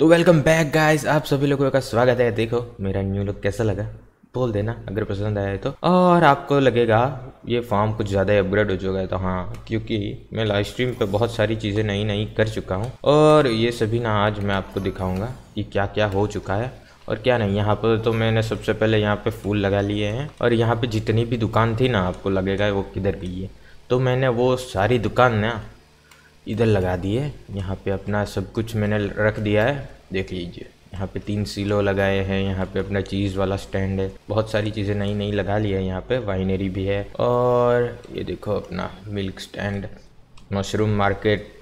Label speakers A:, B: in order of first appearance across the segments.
A: तो welcome back guys आप सभी लोगों का स्वागत है देखो मेरा न्यू लुक कैसा लगा बोल देना अगर पसंद आया तो और आपको लगेगा ये फॉर्म कुछ ज़्यादा अपग्रेड हो चुका है तो हाँ क्योंकि मैं लाइव स्ट्रीम पे बहुत सारी चीज़ें नई नई कर चुका हूँ और ये सभी ना आज मैं आपको दिखाऊँगा कि क्या क्या हो चुका है और क्या नहीं यहाँ पर तो मैंने सबसे पहले यहाँ पर फूल लगा लिए हैं और यहाँ पर जितनी भी दुकान थी ना आपको लगेगा वो किधर गई है तो मैंने वो सारी दुकान ना इधर लगा दिए यहाँ पे अपना सब कुछ मैंने रख दिया है देख लीजिए यहाँ पे तीन सीलो लगाए हैं यहाँ पे अपना चीज़ वाला स्टैंड है बहुत सारी चीज़ें नई नई लगा ली है यहाँ पे वाइनरी भी है और ये देखो अपना मिल्क स्टैंड मशरूम मार्केट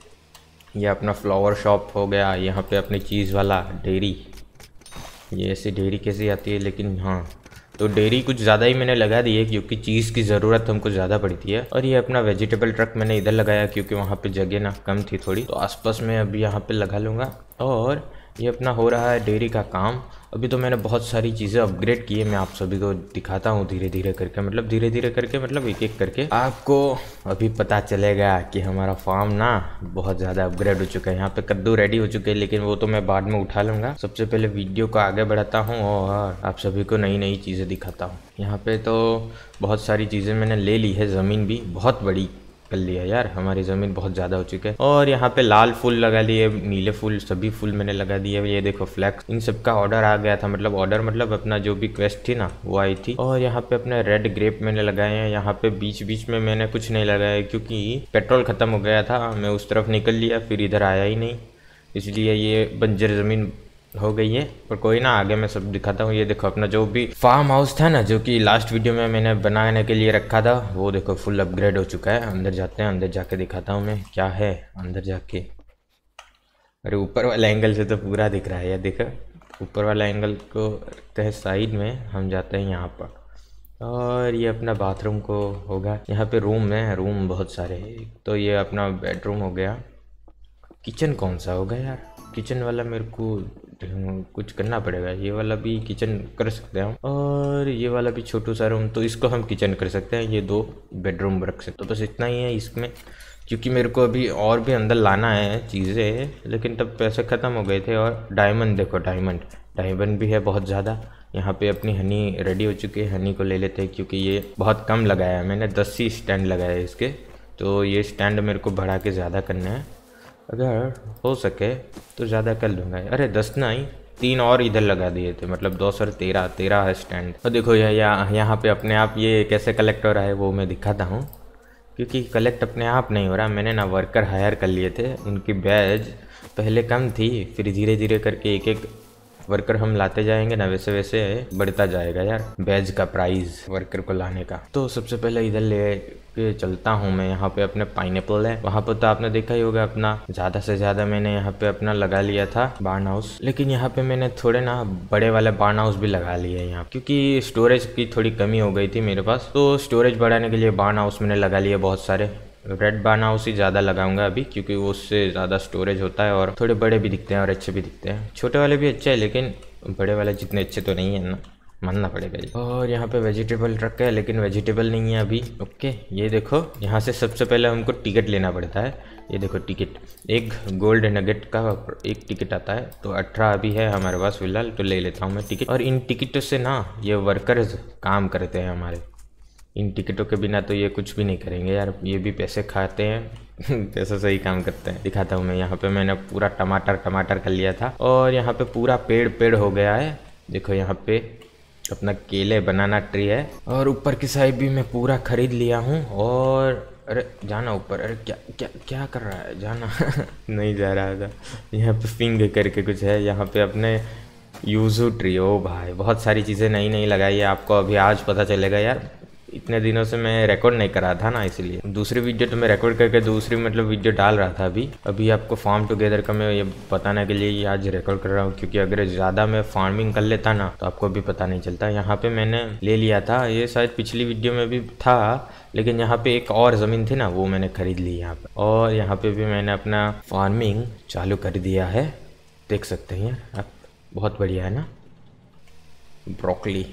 A: ये अपना फ्लावर शॉप हो गया यहाँ पे अपनी चीज़ वाला डेयरी ये ऐसी डेयरी कैसी आती है लेकिन हाँ तो डेरी कुछ ज़्यादा ही मैंने लगा दी है क्योंकि चीज़ की ज़रूरत हमको ज़्यादा पड़ती है और ये अपना वेजिटेबल ट्रक मैंने इधर लगाया क्योंकि वहाँ पे जगह ना कम थी थोड़ी तो आसपास में अभी यहाँ पे लगा लूँगा और ये अपना हो रहा है डेयरी का काम अभी तो मैंने बहुत सारी चीज़ें अपग्रेड की है मैं आप सभी को दिखाता हूँ धीरे धीरे करके मतलब धीरे धीरे करके मतलब एक एक करके आपको अभी पता चलेगा कि हमारा फार्म ना बहुत ज़्यादा अपग्रेड हो चुका है यहाँ पे कद्दू रेडी हो चुके हैं लेकिन वो तो मैं बाद में उठा लूँगा सबसे पहले वीडियो को आगे बढ़ाता हूँ और आप सभी को नई नई चीज़ें दिखाता हूँ यहाँ पर तो बहुत सारी चीज़ें मैंने ले ली है ज़मीन भी बहुत बड़ी कर लिया यार हमारी ज़मीन बहुत ज़्यादा हो चुकी है और यहाँ पे लाल फूल लगा लिए नीले फूल सभी फूल मैंने लगा दिए ये देखो फ्लैक्स इन सब का ऑर्डर आ गया था मतलब ऑर्डर मतलब अपना जो भी क्वेस्ट थी ना वो आई थी और यहाँ पे अपने रेड ग्रेप मैंने लगाए हैं यहाँ पे बीच बीच में मैंने कुछ नहीं लगाया क्योंकि पेट्रोल ख़त्म हो गया था मैं उस तरफ निकल लिया फिर इधर आया ही नहीं इसलिए ये बंजर ज़मीन हो गई है पर कोई ना आगे मैं सब दिखाता हूँ ये देखो अपना जो भी फार्म हाउस था ना जो कि लास्ट वीडियो में मैंने बनाने के लिए रखा था वो देखो फुल अपग्रेड हो चुका है अंदर जाते हैं अंदर जाके दिखाता हूँ मैं क्या है अंदर जाके अरे ऊपर वाला एंगल से तो पूरा दिख रहा है यार देखो ऊपर वाला एंगल को रखते हैं साइड में हम जाते हैं यहाँ पर और ये अपना बाथरूम को होगा यहाँ पर रूम है रूम बहुत सारे है तो ये अपना बेडरूम हो गया किचन कौन सा होगा यार किचन वाला मेरे को तो कुछ करना पड़ेगा ये वाला भी किचन कर सकते हैं और ये वाला भी छोटू सा रूम तो इसको हम किचन कर सकते हैं ये दो बेडरूम रख सकते तो बस इतना ही है इसमें क्योंकि मेरे को अभी और भी अंदर लाना है चीज़ें लेकिन तब पैसे ख़त्म हो गए थे और डायमंड देखो डायमंड डायमंड भी है बहुत ज़्यादा यहाँ पे अपनी हनी रेडी हो चुकी है हनी को ले लेते हैं क्योंकि ये बहुत कम लगाया है मैंने दस ही स्टैंड लगाया है इसके तो ये स्टैंड मेरे को बढ़ा के ज़्यादा करना है अगर हो सके तो ज़्यादा कर लूँगा अरे दस ना ही तीन और इधर लगा दिए थे मतलब दो सौ तेरह तेरह है स्टैंड और देखो यह यहाँ यहाँ पे अपने आप ये कैसे कलेक्ट हो रहा है वो मैं दिखाता हूँ क्योंकि कलेक्ट अपने आप नहीं हो रहा मैंने ना वर्कर हायर कर लिए थे उनकी बैज पहले कम थी फिर धीरे धीरे करके एक एक वर्कर हम लाते जाएंगे ना वैसे वैसे बढ़ता जाएगा यार बैज का प्राइस वर्कर को लाने का तो सबसे पहले इधर ले के चलता हूँ मैं यहाँ पे अपने पाइन है वहाँ पर तो आपने देखा ही होगा अपना ज़्यादा से ज़्यादा मैंने यहाँ पे अपना लगा लिया था बार्न हाउस लेकिन यहाँ पे मैंने थोड़े ना बड़े वाले बार्न हाउस भी लगा लिए यहाँ क्योंकि स्टोरेज की थोड़ी कमी हो गई थी मेरे पास तो स्टोरेज बढ़ाने के लिए बार्न हाउस मैंने लगा लिए बहुत सारे रेड बाना उसी ज़्यादा लगाऊंगा अभी क्योंकि वो उससे ज़्यादा स्टोरेज होता है और थोड़े बड़े भी दिखते हैं और अच्छे भी दिखते हैं छोटे वाले भी अच्छे हैं लेकिन बड़े वाले जितने अच्छे तो नहीं है ना मानना पड़ेगा और यहाँ पे वेजिटेबल ट्रक है लेकिन वेजिटेबल नहीं है अभी ओके ये देखो यहाँ से सबसे पहले हमको टिकट लेना पड़ता है ये देखो टिकट एक गोल्ड नगेट का एक टिकट आता है तो अठारह अभी है हमारे पास फिलहाल तो ले लेता हूँ मैं टिकट और इन टिकटों से ना ये वर्कर्स काम करते हैं हमारे इन टिकटों के बिना तो ये कुछ भी नहीं करेंगे यार ये भी पैसे खाते हैं पैसा सही काम करते हैं दिखाता हूँ मैं यहाँ पे मैंने पूरा टमाटर टमाटर कर लिया था और यहाँ पे पूरा पेड़ पेड़ हो गया है देखो यहाँ पे अपना केले बनाना ट्री है और ऊपर की साइड भी मैं पूरा खरीद लिया हूँ और अरे जाना ऊपर अरे क्या क्या क्या कर रहा है जाना नहीं जा रहा था यहाँ पे फिंग करके कुछ है यहाँ पे अपने यूजू ट्री ओ भाई बहुत सारी चीज़ें नई नई लगाई है आपको अभी आज पता चलेगा यार इतने दिनों से मैं रिकॉर्ड नहीं करा था ना इसलिए दूसरी वीडियो तो मैं रिकॉर्ड करके दूसरी मतलब वीडियो डाल रहा था अभी अभी आपको फार्म टुगेदर का मैं ये बताने के लिए आज रिकॉर्ड कर रहा हूँ क्योंकि अगर ज़्यादा मैं फार्मिंग कर लेता ना तो आपको भी पता नहीं चलता यहाँ पे मैंने ले लिया था ये शायद पिछली वीडियो में भी था लेकिन यहाँ पे एक और ज़मीन थी ना वो मैंने खरीद ली यहाँ पर और यहाँ पे भी मैंने अपना फार्मिंग चालू कर दिया है देख सकते हैं आप बहुत बढ़िया है ना ब्रोकली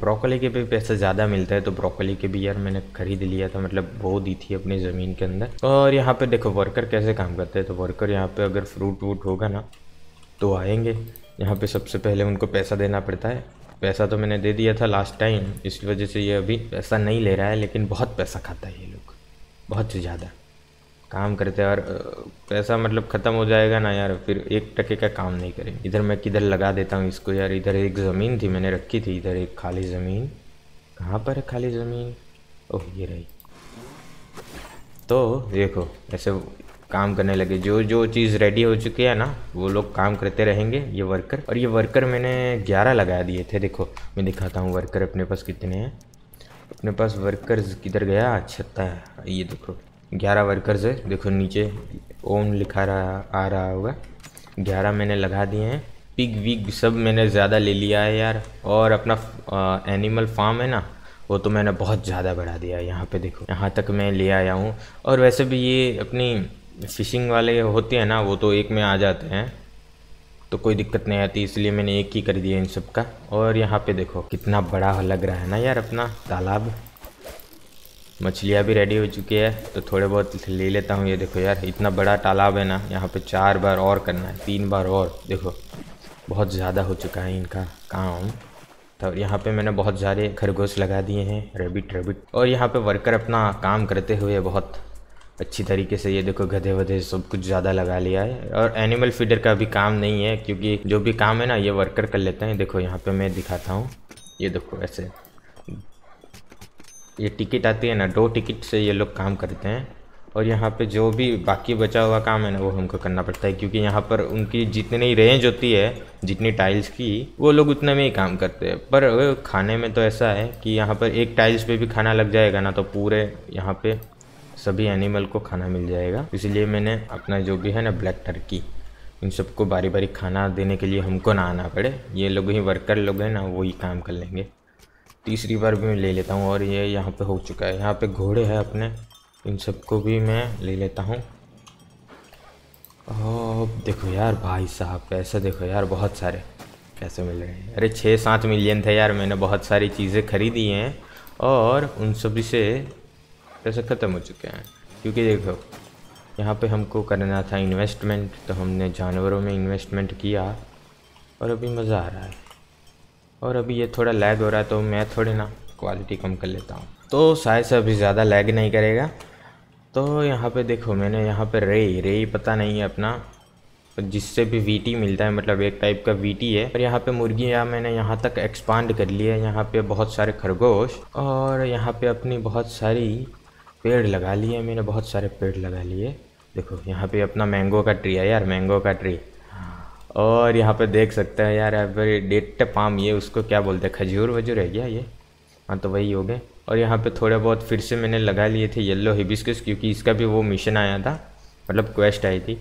A: ब्रोकली के भी पैसे ज़्यादा मिलता है तो ब्रोकली के भी यार मैंने खरीद लिया था मतलब वो दी थी अपनी ज़मीन के अंदर और यहाँ पे देखो वर्कर कैसे काम करते हैं तो वर्कर यहाँ पे अगर फ्रूट वूट होगा ना तो आएंगे यहाँ पे सबसे पहले उनको पैसा देना पड़ता है पैसा तो मैंने दे दिया था लास्ट टाइम इस वजह से ये अभी पैसा नहीं ले रहा है लेकिन बहुत पैसा खाता है ये लोग बहुत ज़्यादा काम करते यार पैसा मतलब ख़त्म हो जाएगा ना यार फिर एक टके का काम नहीं करेंगे इधर मैं किधर लगा देता हूँ इसको यार इधर एक ज़मीन थी मैंने रखी थी इधर एक खाली ज़मीन कहाँ पर है खाली ज़मीन ओह ये रही तो देखो ऐसे काम करने लगे जो जो चीज़ रेडी हो चुकी है ना वो लोग काम करते रहेंगे ये वर्कर और ये वर्कर मैंने ग्यारह लगा दिए थे देखो मैं दिखाता हूँ वर्कर अपने पास कितने हैं अपने पास वर्कर किधर गया छत्ता ये देखो ग्यारह वर्कर्स है देखो नीचे ओम लिखा रहा आ रहा होगा ग्यारह मैंने लगा दिए हैं पिग विग सब मैंने ज़्यादा ले लिया है यार और अपना आ, एनिमल फार्म है ना वो तो मैंने बहुत ज़्यादा बढ़ा दिया है यहाँ पर देखो यहाँ तक मैं ले आया हूँ और वैसे भी ये अपनी फ़िशिंग वाले होते हैं ना वो तो एक में आ जाते हैं तो कोई दिक्कत नहीं आती इसलिए मैंने एक ही कर दिया इन सब का और यहाँ पे देखो कितना बड़ा लग रहा है ना यार अपना तालाब मछलियाँ भी रेडी हो चुकी है तो थोड़े बहुत ले लेता हूँ ये देखो यार इतना बड़ा तालाब है ना यहाँ पे चार बार और करना है तीन बार और देखो बहुत ज़्यादा हो चुका है इनका काम तो यहाँ पे मैंने बहुत सारे खरगोश लगा दिए हैं रेबिट रेबिट और यहाँ पे वर्कर अपना काम करते हुए बहुत अच्छी तरीके से ये देखो गधे वधे सब कुछ ज़्यादा लगा लिया है और एनिमल फीडर का भी काम नहीं है क्योंकि जो भी काम है ना ये वर्कर कर लेते हैं देखो यहाँ पर मैं दिखाता हूँ ये देखो ऐसे ये टिकट आती है ना दो टिकट से ये लोग काम करते हैं और यहाँ पे जो भी बाकी बचा हुआ काम है ना वो हमको करना पड़ता है क्योंकि यहाँ पर उनकी जितनी रेंज होती है जितनी टाइल्स की वो लोग उतने में ही काम करते हैं पर खाने में तो ऐसा है कि यहाँ पर एक टाइल्स पे भी खाना लग जाएगा ना तो पूरे यहाँ पे सभी एनिमल को खाना मिल जाएगा इसलिए मैंने अपना जो भी है ना ब्लैक टर्की इन सबको बारी बारी खाना देने के लिए हमको ना आना पड़े ये लोग ही वर्कर लोग हैं ना वही काम कर लेंगे तीसरी बार भी मैं ले लेता हूँ और ये यहाँ पे हो चुका है यहाँ पे घोड़े हैं अपने इन सबको भी मैं ले लेता हूँ अब देखो यार भाई साहब कैसे देखो यार बहुत सारे कैसे मिल रहे हैं अरे छः सात मिलियन थे यार मैंने बहुत सारी चीज़ें खरीदी हैं और उन सभी से पैसे ख़त्म हो चुके हैं क्योंकि देखो यहाँ पे हमको करना था इन्वेस्टमेंट तो हमने जानवरों में इन्वेस्टमेंट किया और अभी मज़ा आ रहा है और अभी ये थोड़ा लैग हो रहा है तो मैं थोड़ी ना क्वालिटी कम कर लेता हूँ तो शायद से अभी ज़्यादा लैग नहीं करेगा तो यहाँ पे देखो मैंने यहाँ पे रे रे पता नहीं है अपना जिससे भी वीटी मिलता है मतलब एक टाइप का वीटी है और यहाँ पे मुर्गियाँ मैंने यहाँ तक एक्सपांड कर लिया है यहाँ पे बहुत सारे खरगोश और यहाँ पे अपनी बहुत सारी पेड़ लगा लिए मैंने बहुत सारे पेड़ लगा लिए देखो यहाँ पे अपना मैंगो का ट्री है यार मैंगो का ट्री और यहाँ पर देख सकते हैं यार एवरी डेट पाम ये उसको क्या बोलते हैं खजूर वजूर है क्या ये हाँ तो वही हो गए और यहाँ पे थोड़ा बहुत फिर से मैंने लगा लिए थे येलो हिबिस्कस क्योंकि इसका भी वो मिशन आया था मतलब क्वेस्ट आई थी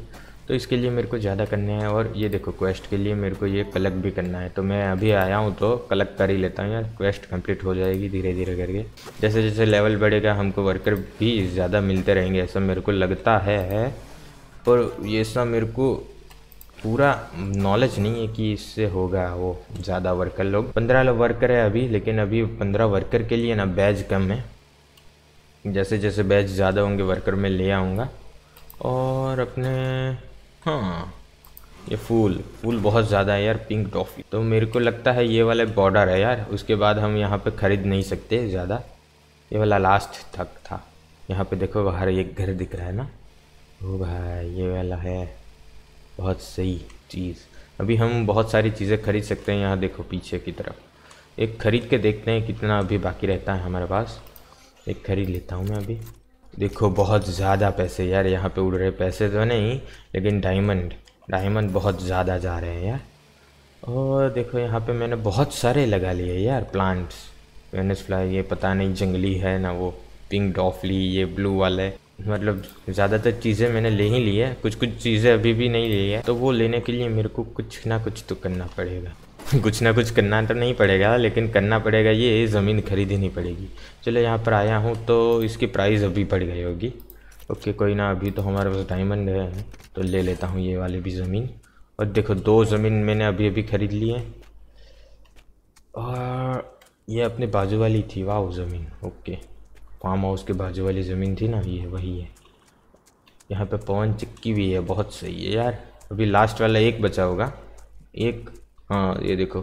A: तो इसके लिए मेरे को ज़्यादा करने हैं और ये देखो क्वेस्ट के लिए मेरे को ये कलेक्ट भी करना है तो मैं अभी आया हूँ तो कलेक्ट कर ही लेता हूँ यार क्वेस्ट कंप्लीट हो जाएगी धीरे धीरे करके जैसे जैसे लेवल बढ़ेगा हमको वर्कर भी ज़्यादा मिलते रहेंगे ऐसा मेरे को लगता है, है। और ये सब मेरे को पूरा नॉलेज नहीं है कि इससे होगा वो ज़्यादा वर्कर लोग पंद्रह लोग वर्कर है अभी लेकिन अभी पंद्रह वर्कर के लिए ना बैज कम है जैसे जैसे बैच ज़्यादा होंगे वर्कर में ले आऊँगा और अपने हाँ ये फूल फूल बहुत ज़्यादा है यार पिंक टॉफ़ी तो मेरे को लगता है ये वाला बॉर्डर है यार उसके बाद हम यहाँ पे ख़रीद नहीं सकते ज़्यादा ये वाला लास्ट तक था यहाँ पे देखो बाहर एक घर दिख रहा है ना वो भाई ये वाला है बहुत सही चीज़ अभी हम बहुत सारी चीज़ें खरीद सकते हैं यहाँ देखो पीछे की तरफ एक ख़रीद के देखते हैं कितना अभी बाकी रहता है हमारे पास एक ख़रीद लेता हूँ मैं अभी देखो बहुत ज़्यादा पैसे यार यहाँ पे उड़ रहे पैसे तो नहीं लेकिन डायमंड डायमंड बहुत ज़्यादा जा रहे हैं यार और देखो यहाँ पे मैंने बहुत सारे लगा लिए यार प्लांट्स मैंने फ्लाई ये पता नहीं जंगली है ना वो पिंक डॉफली ये ब्लू वाले मतलब ज़्यादातर चीज़ें मैंने ले ही ली है कुछ कुछ चीज़ें अभी भी नहीं ली है तो वो लेने के लिए मेरे को कुछ ना कुछ तो करना पड़ेगा कुछ ना कुछ करना तो नहीं पड़ेगा लेकिन करना पड़ेगा ये ज़मीन खरीदनी पड़ेगी चलो यहाँ पर आया हूँ तो इसकी प्राइस अभी बढ़ गई होगी ओके कोई ना अभी तो हमारे पास डायमंड है तो ले लेता हूँ ये वाली भी ज़मीन और देखो दो ज़मीन मैंने अभी अभी ख़रीद ली है और ये अपने बाजू वाली थी वाह ज़मीन ओके फार्म हाउस के बाजू वाली ज़मीन थी ना ये वही है यहाँ पे पवन चिक्की भी है बहुत सही है यार अभी लास्ट वाला एक बचा होगा एक हाँ ये देखो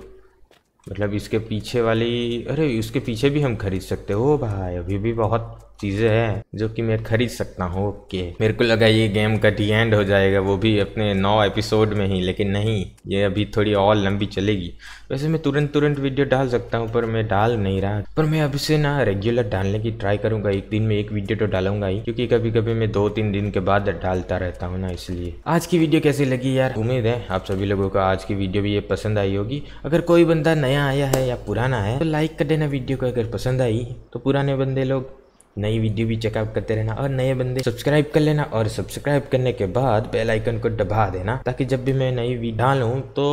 A: मतलब इसके पीछे वाली अरे इसके पीछे भी हम खरीद सकते हो भाई अभी भी बहुत चीज़ें हैं जो कि मैं खरीद सकता हूँ ओके मेरे को लगा ये गेम का डी एंड हो जाएगा वो भी अपने नौ एपिसोड में ही लेकिन नहीं ये अभी थोड़ी और लंबी चलेगी वैसे मैं तुरंत तुरंत वीडियो डाल सकता हूँ पर मैं डाल नहीं रहा पर मैं अभी से ना रेगुलर डालने की ट्राई करूँगा एक दिन में एक वीडियो तो डालूंगा ही क्योंकि कभी कभी मैं दो तीन दिन के बाद डालता रहता हूँ ना इसलिए आज की वीडियो कैसी लगी यार उम्मीद है आप सभी लोगों को आज की वीडियो भी ये पसंद आई होगी अगर कोई बंदा नया आया है या पुराना है तो लाइक कर देना वीडियो को अगर पसंद आई तो पुराने बंदे लोग नई वीडियो भी चेकअप करते रहना और नए बंदे सब्सक्राइब कर लेना और सब्सक्राइब करने के बाद बेल आइकन को दबा देना ताकि जब भी मैं नई वीडियो डालू तो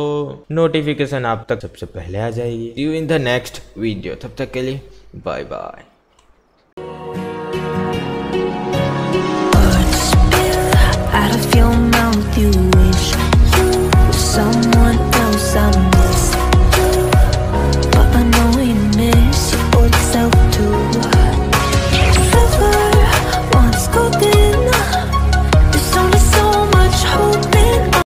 A: नोटिफिकेशन आप तक सबसे पहले आ जाएगी you in the next video तब तक के लिए बाय बाय